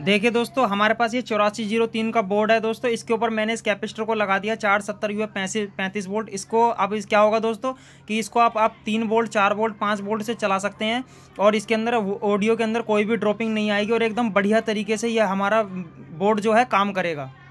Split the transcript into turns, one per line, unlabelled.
देखिए दोस्तों हमारे पास ये चौरासी जीरो तीन का बोर्ड है दोस्तों इसके ऊपर मैंने इस कैपेसिटर को लगा दिया चार सत्तर यू पैंतीस पैंतीस वोल्ट इसको अब इस क्या होगा दोस्तों कि इसको आप आप तीन वोल्ट चार वोल्ट पाँच वोल्ट से चला सकते हैं और इसके अंदर ऑडियो के अंदर कोई भी ड्रॉपिंग नहीं आएगी और एकदम बढ़िया तरीके से ये हमारा बोर्ड जो है काम करेगा